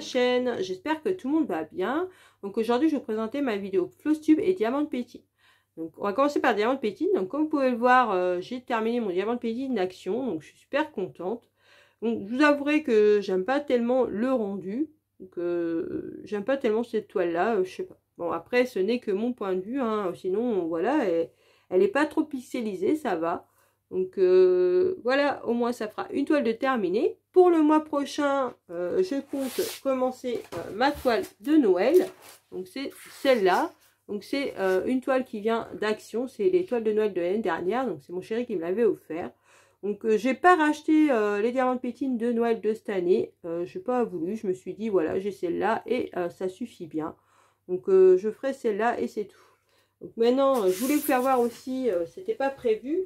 chaîne. J'espère que tout le monde va bien. Donc aujourd'hui, je vais présenter ma vidéo tube et Diamant Petit. Donc on va commencer par Diamant Petit. Donc comme vous pouvez le voir, euh, j'ai terminé mon Diamant Petit action Donc je suis super contente. Donc vous avouerai que j'aime pas tellement le rendu. que euh, j'aime pas tellement cette toile-là. Euh, je sais pas. Bon après, ce n'est que mon point de vue. Hein. Sinon, voilà, elle est pas trop pixelisée, ça va. Donc voilà, au moins ça fera une toile de terminée. Pour le mois prochain, euh, je compte commencer euh, ma toile de Noël. Donc c'est celle-là. Donc c'est euh, une toile qui vient d'Action. C'est les toiles de Noël de l'année dernière. Donc c'est mon chéri qui me l'avait offert. Donc j'ai pas racheté les diamants de pétine de Noël de cette année. Je j'ai pas voulu. Je me suis dit voilà j'ai celle-là et ça suffit bien. Donc je ferai celle-là et c'est tout. Donc maintenant je voulais vous faire voir aussi. C'était pas prévu.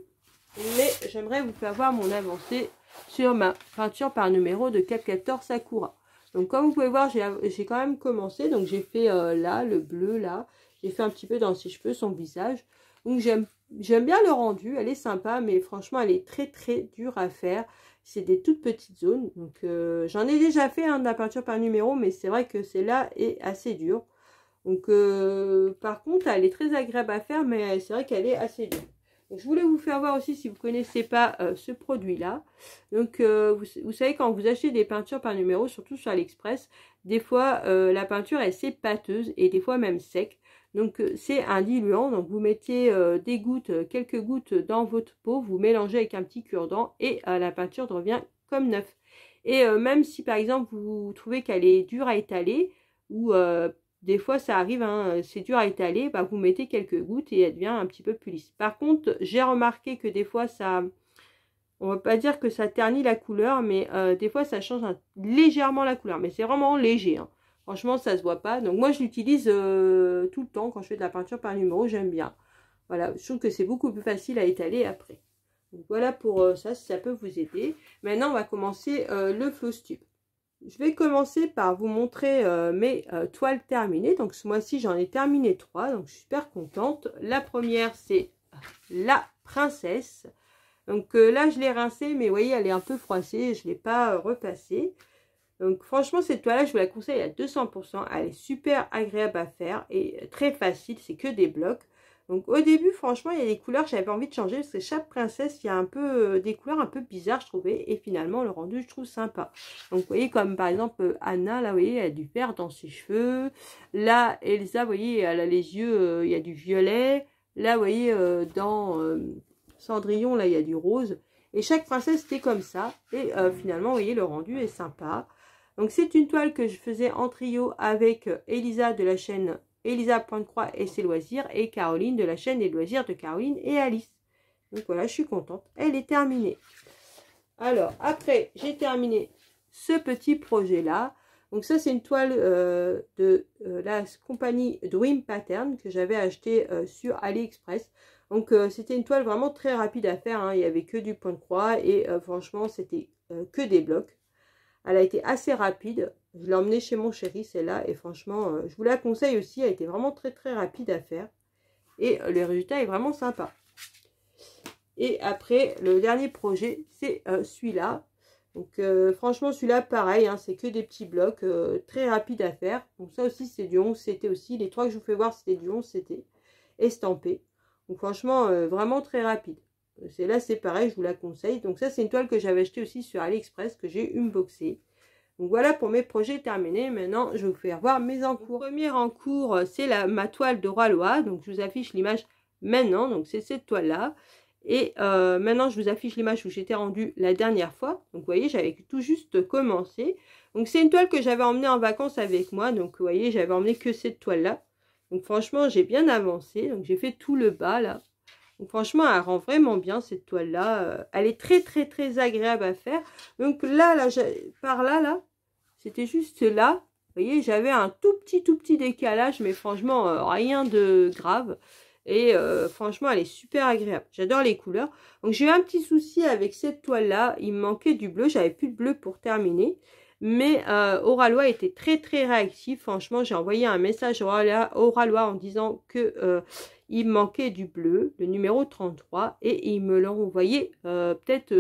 Mais j'aimerais vous faire voir mon avancée sur ma peinture par numéro de Cap 14 Sakura. Donc comme vous pouvez voir, j'ai quand même commencé. Donc j'ai fait euh, là, le bleu, là. J'ai fait un petit peu dans ses cheveux, son visage. Donc j'aime bien le rendu, elle est sympa, mais franchement elle est très très dure à faire. C'est des toutes petites zones. Donc euh, j'en ai déjà fait un hein, de la peinture par numéro, mais c'est vrai que celle-là est assez dure. Donc euh, par contre elle est très agréable à faire, mais c'est vrai qu'elle est assez dure. Je voulais vous faire voir aussi si vous ne connaissez pas euh, ce produit-là. Donc, euh, vous, savez, quand vous achetez des peintures par numéro, surtout sur AliExpress, des fois, euh, la peinture est assez pâteuse et des fois même sec. Donc, c'est un diluant. Donc, vous mettez des gouttes, quelques gouttes dans votre peau, vous mélangez avec un petit cure-dent et la peinture revient comme neuf. Et même si, par exemple, vous trouvez qu'elle est dure à étaler ou des fois, ça arrive, hein, euh, c'est dur à étaler, bah, vous mettez quelques gouttes et elle devient un petit peu plus lisse. Par contre, j'ai remarqué que des fois, ça, on va pas dire que ça ternit la couleur, mais euh, des fois, ça change légèrement la couleur. Mais c'est vraiment léger. Hein. Franchement, ça se voit pas. Donc moi, je l'utilise euh, tout le temps quand je fais de la peinture par numéro, j'aime bien. Voilà, je trouve que c'est beaucoup plus facile à étaler après. Donc voilà pour ça, si ça peut vous aider. Maintenant, on va commencer le flow je vais commencer par vous montrer euh, mes euh, toiles terminées. Donc ce mois-ci, j'en ai terminé trois, donc je suis super contente. La première, c'est euh, la princesse. Donc là, je l'ai rincée, mais vous voyez, elle est un peu froissée, je ne l'ai pas repassée. Donc franchement, cette toile-là, je vous la conseille à 200%. Elle est super agréable à faire et très facile, c'est que des blocs. Donc au début, franchement, il y a des couleurs que j'avais envie de changer parce que chaque princesse, il y a un peu euh, des couleurs un peu bizarres, je trouvais. Et finalement, le rendu, je trouve sympa. Donc vous voyez, comme par exemple euh, Anna, là, vous voyez, elle a du vert dans ses cheveux. Là, Elsa, vous voyez, elle a les yeux, euh, il y a du violet. Là, vous voyez, dans Cendrillon, là, il y a du rose. Et chaque princesse c'était comme ça. Et finalement, vous voyez, le rendu est sympa. Donc c'est une toile que je faisais en trio avec Elisa de la chaîne Elisa Pointe-Croix et ses loisirs, et Caroline de la chaîne des loisirs de Caroline et Alice. Donc voilà, je suis contente. Elle est terminée. Alors, après, j'ai terminé ce petit projet-là. Donc ça, c'est une toile euh, de euh, la compagnie Dream Pattern que j'avais achetée euh, sur AliExpress. Donc c'était une toile vraiment très rapide à faire. Hein. Il n'y avait que du point de croix et franchement, c'était que des blocs. Elle a été assez rapide. Je l'ai emmenée chez mon chéri, celle-là. Et franchement, euh, je vous la conseille aussi. Elle était vraiment très, très rapide à faire. Et euh, le résultat est vraiment sympa. Et après, le dernier projet, c'est euh, celui-là. Donc, franchement, celui-là, pareil, hein, c'est que des petits blocs très rapide à faire. Donc, ça aussi, c'est du 11 c'était aussi. Les trois que je vous fais voir, c'était du 11 c'était estampé. Donc, franchement, vraiment très rapide. Celle-là, c'est pareil, je vous la conseille. Donc, ça, c'est une toile que j'avais achetée aussi sur AliExpress, que j'ai unboxée. Donc voilà pour mes projets terminés. Maintenant, je vais vous faire voir mes encours. Le premier encours, euh, c'est ma toile de Roi Loa. Donc je vous affiche l'image maintenant. Donc c'est cette toile-là. Et euh, maintenant, je vous affiche l'image où j'étais rendue la dernière fois. Donc, vous voyez, j'avais tout juste commencé. Donc, c'est une toile que j'avais emmenée en vacances avec moi. Donc, vous voyez, j'avais emmené que cette toile-là. Donc, franchement, j'ai bien avancé. Donc, j'ai fait tout le bas, là. Donc, franchement, elle rend vraiment bien, cette toile-là. Euh, elle est très, très, très agréable à faire. Donc, là, là, par là, là, c'était juste là. Vous voyez, j'avais un tout petit, tout petit décalage, mais franchement, euh, rien de grave. Et euh, franchement, elle est super agréable. J'adore les couleurs. Donc, j'ai eu un petit souci avec cette toile-là. Il me manquait du bleu. J'avais plus de bleu pour terminer. Mais euh, était très, très réactif. Franchement, j'ai envoyé un message à Oralois en disant que euh, il manquait du bleu, le numéro 33. Et ils me l'ont envoyé peut-être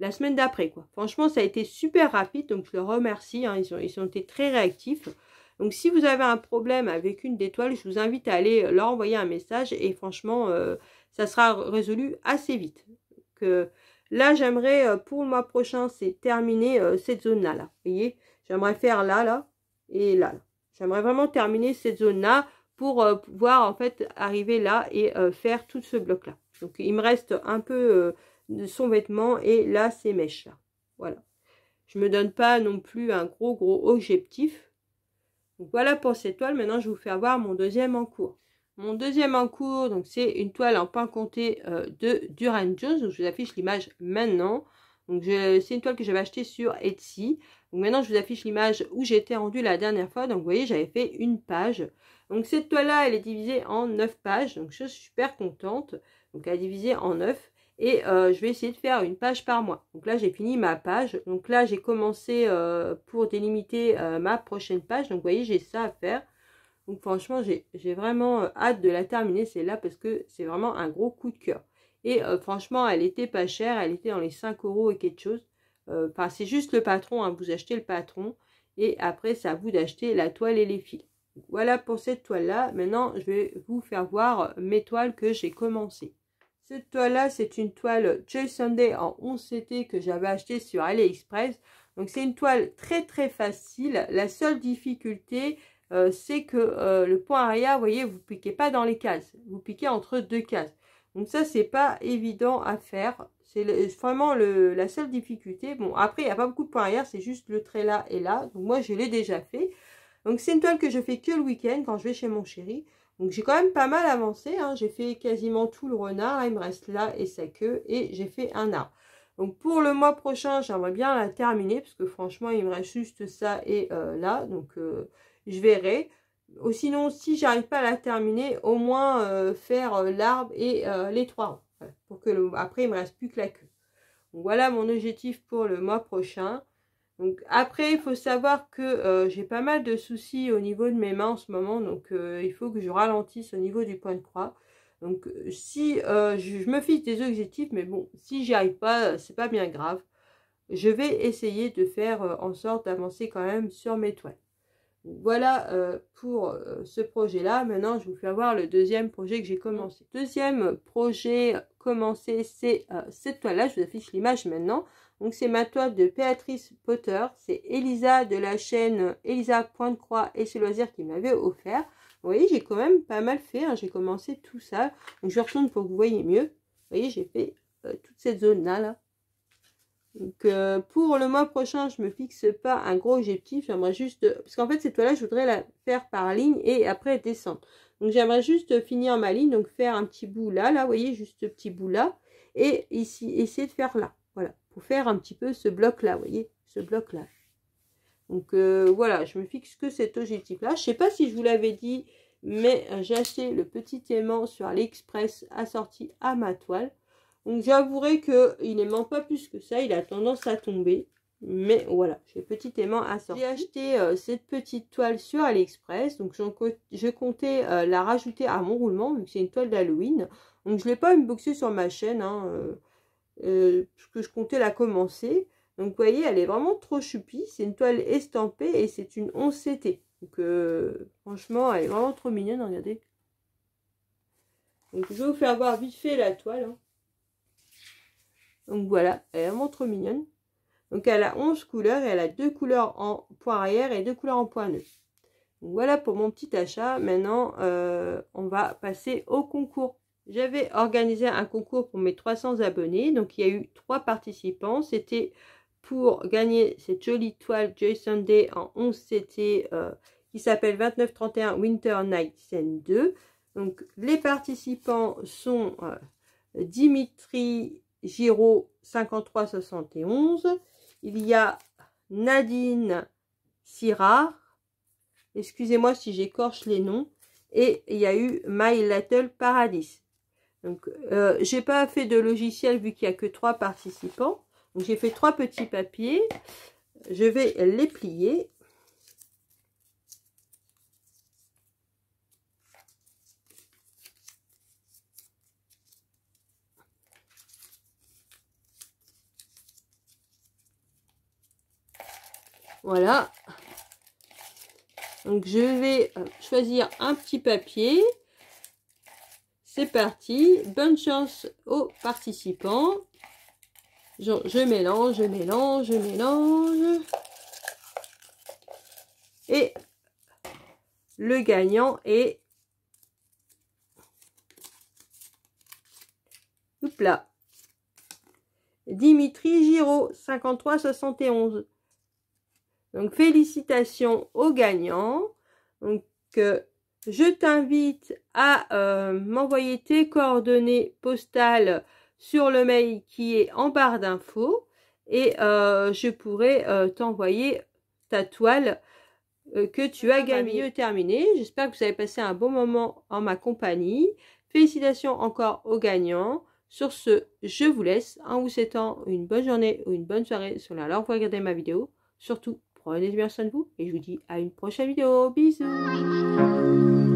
la semaine d'après. quoi. Franchement, ça a été super rapide, donc je le remercie. Hein. ils, ont, ils été très réactifs. Donc si vous avez un problème avec une des toiles, je vous invite à aller leur envoyer un message et franchement, euh, ça sera résolu assez vite. Que là, j'aimerais euh, pour le mois prochain, c'est terminer euh, cette zone-là. Là, vous voyez, j'aimerais faire là, là et là. là. J'aimerais vraiment terminer cette zone-là pour pouvoir en fait arriver là et faire tout ce bloc-là. Donc il me reste un peu de son vêtement et là c'est mèches là. Voilà. Je me donne pas non plus un gros gros objectif. Donc voilà pour cette toile. Maintenant je vous fais voir mon deuxième en cours. Mon deuxième en cours, donc c'est une toile en pain compté euh, de Duran Jones. Donc je vous affiche l'image maintenant. Donc c'est une toile que j'avais achetée sur Etsy. Donc maintenant je vous affiche l'image où j'étais rendue la dernière fois. Donc vous voyez j'avais fait une page. Donc cette toile là elle est divisée en neuf pages. Donc je suis super contente. Donc elle est divisée en neuf et euh, je vais essayer de faire une page par mois. Donc là, j'ai fini ma page. Donc là, j'ai commencé euh, pour délimiter euh, ma prochaine page. Donc vous voyez, j'ai ça à faire. Donc franchement, j'ai vraiment hâte de la terminer, celle-là, parce que c'est vraiment un gros coup de cœur. Et franchement, elle était pas chère. Elle était dans les 5 euros et quelque chose. Enfin, c'est juste le patron. Hein. vous achetez le patron. Et après, c'est à vous d'acheter la toile et les fils. voilà pour cette toile-là. Maintenant, je vais vous faire voir mes toiles que j'ai commencées. Cette toile-là, c'est une toile Joy Sunday en 11 CT que j'avais acheté sur AliExpress. Donc, c'est une toile très, très facile. La seule difficulté, euh, c'est que euh, le point arrière, vous voyez, vous piquez pas dans les cases. Vous piquez entre deux cases. Donc, ça, c'est pas évident à faire. C'est vraiment la seule difficulté. Bon, après, il n'y a pas beaucoup de points arrière. C'est juste le trait là et là. Donc, moi, je l'ai déjà fait. Donc, c'est une toile que je fais que le week-end quand je vais chez mon chéri. Donc j'ai quand même pas mal avancé, hein. j'ai fait quasiment tout le renard, il me reste là et sa queue, et j'ai fait un arbre. Donc pour le mois prochain, j'aimerais bien la terminer, parce que franchement, il me reste juste ça et euh, là, donc euh, je verrai. Ou sinon, si j'arrive pas à la terminer, au moins euh, faire l'arbre et les trois rangs, pour que le, après, il me reste plus que la queue. voilà mon objectif pour le mois prochain. Donc après, il faut savoir que euh, j'ai pas mal de soucis au niveau de mes mains en ce moment, donc euh, il faut que je ralentisse au niveau du point de croix. Donc si euh, je, me fiche des objectifs, mais bon, si j'y arrive pas, c'est pas bien grave. Je vais essayer de faire en sorte d'avancer quand même sur mes toiles. Voilà euh, pour euh, ce projet-là. Maintenant, je vous fais voir le deuxième projet que j'ai commencé. Deuxième projet commencé, c'est euh, cette toile-là. Je vous affiche l'image maintenant. Donc, c'est ma toile de Péatrice Potter. C'est Elisa de la chaîne Elisa Point Croix et ses loisirs qui m'avait offert. Vous voyez, j'ai quand même pas mal fait. Hein. J'ai commencé tout ça. je retourne pour que vous voyez mieux. Vous voyez, j'ai fait toute cette zone-là. Là. Donc, euh, pour le mois prochain, je ne me fixe pas un gros objectif. J'aimerais juste... Parce qu'en fait, cette toile-là, je voudrais la faire par ligne et après descendre. Donc, j'aimerais juste finir ma ligne. Donc, faire un petit bout là, là, vous voyez, juste ce petit bout là. Et ici, essayer de faire là. Voilà, pour faire un petit peu ce bloc-là, vous voyez, ce bloc-là. Donc, euh, voilà, je me fixe que cet objectif-là. Je sais pas si je vous l'avais dit, mais euh, j'ai acheté le petit aimant sur l'Express assorti à ma toile. Donc j'avouerai qu'il n'aimant pas plus que ça, il a tendance à tomber. Mais voilà, j'ai petit aimant à sortir. J'ai acheté euh, cette petite toile sur AliExpress. Donc j'ai compté euh, la rajouter à mon roulement, vu c'est une toile d'Halloween. Donc je ne l'ai pas unboxée sur ma chaîne, hein, euh, que je comptais la commencer. Donc vous voyez, elle est vraiment trop chupie. C'est une toile estampée et c'est une 11CT. Donc franchement, elle est vraiment trop mignonne, regardez. Donc je vais vous faire voir vite fait la toile. Hein. Donc voilà, elle est vraiment trop mignonne. Donc elle a 11 couleurs et elle a deux couleurs en point arrière et deux couleurs en point nœud. Donc voilà pour mon petit achat. Maintenant, euh, on va passer au concours. J'avais organisé un concours pour mes 300 abonnés. Donc il y a eu trois participants. C'était pour gagner cette jolie toile Joy Day en 11 CT euh, qui s'appelle 2931 Winter Night Scene 2. Donc les participants sont euh, Dimitri Giro 5371. Il y a Nadine Sirar. Excusez-moi si j'écorche les noms. Et il y a eu My Little Paradise. Donc, euh, j'ai pas fait de logiciel vu qu'il n'y a que trois participants. Donc, j'ai fait trois petits papiers. Je vais les plier Voilà. Donc je vais euh, choisir un petit papier. C'est parti. Bonne chance aux participants. Je, mélange, je mélange, je mélange. Et le gagnant est... Oups là. Dimitri Giraud, 53-71. Donc félicitations aux gagnants. Donc euh, je t'invite à euh, m'envoyer tes coordonnées postales sur le mail qui est en barre d'infos et euh, je pourrai t'envoyer ta toile que tu as gagné terminé. J'espère que vous avez passé un bon moment en ma compagnie. Félicitations encore aux gagnants. Sur ce, je vous laisse en vous souhaitant une bonne journée ou une bonne soirée sur vous regardez ma vidéo. Surtout, Prenez bien soin de vous et je vous dis à une prochaine vidéo. Bisous